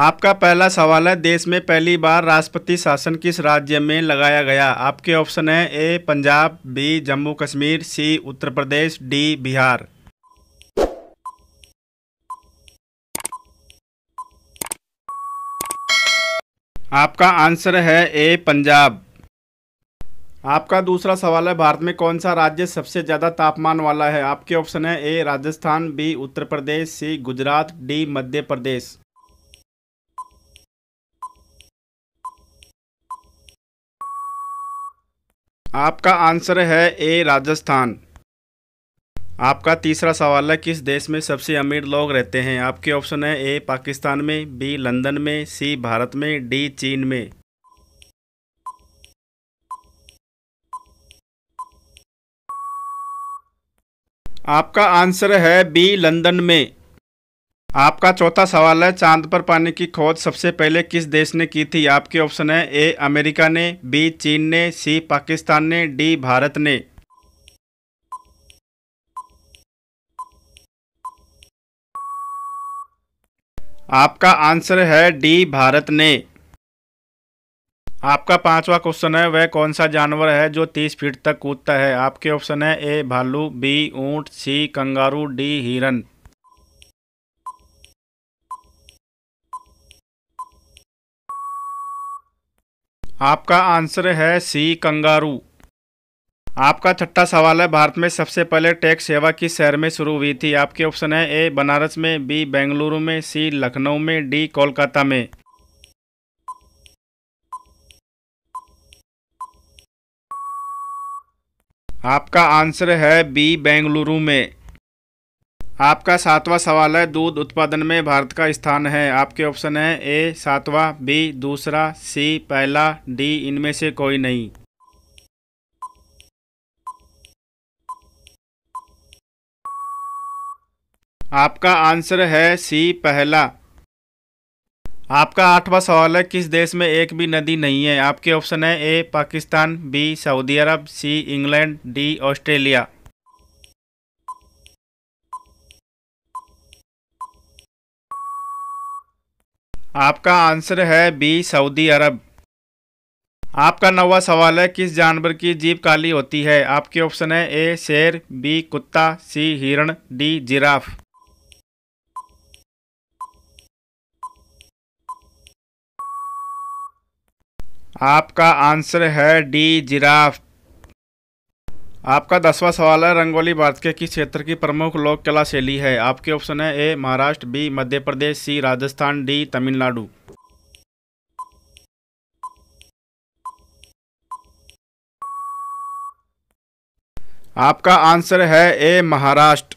आपका पहला सवाल है देश में पहली बार राष्ट्रपति शासन किस राज्य में लगाया गया आपके ऑप्शन है A Punjab B Jammu Kashmir C Uttar Pradesh D Bihar आपका आंसर है ए पंजाब आपका दूसरा सवाल है भारत में कौन सा राज्य सबसे ज़्यादा तापमान वाला है आपके ऑप्शन है A Rajasthan B Uttar Pradesh C Gujarat D Madhya Pradesh आपका आंसर है ए राजस्थान आपका तीसरा सवाल है किस देश में सबसे अमीर लोग रहते हैं आपके ऑप्शन है ए पाकिस्तान में बी लंदन में सी भारत में डी चीन में आपका आंसर है बी लंदन में आपका चौथा सवाल है चांद पर पानी की खोज सबसे पहले किस देश ने की थी आपके ऑप्शन है ए अमेरिका ने बी चीन ने सी पाकिस्तान ने डी भारत ने आपका आंसर है डी भारत ने आपका पांचवा क्वेश्चन है वह कौन सा जानवर है जो तीस फीट तक कूदता है आपके ऑप्शन है ए भालू बी ऊंट सी कंगारू डी हिरन आपका आंसर है सी कंगारू आपका छठा सवाल है भारत में सबसे पहले टैक्स सेवा किस शहर में शुरू हुई थी आपके ऑप्शन है ए बनारस में बी बेंगलुरु में सी लखनऊ में डी कोलकाता में आपका आंसर है बी बेंगलुरु में आपका सातवां सवाल है दूध उत्पादन में भारत का स्थान है आपके ऑप्शन है ए सातवां बी दूसरा सी पहला डी इनमें से कोई नहीं आपका आंसर है सी पहला आपका आठवां सवाल है किस देश में एक भी नदी नहीं है आपके ऑप्शन है A Pakistan B Saudi Arab C England D Australia आपका आंसर है बी सऊदी अरब आपका नवा सवाल है किस जानवर की जीप काली होती है आपके ऑप्शन है ए शेर बी कुत्ता सी हिरण डी जिराफ आपका आंसर है डी जिराफ आपका दसवां सवाल है रंगोली भारत के किस क्षेत्र की प्रमुख लोक कला शैली है आपके ऑप्शन है A Maharashtra B Madhya Pradesh C Rajasthan D Tamil Nadu आपका आंसर है ए महाराष्ट्र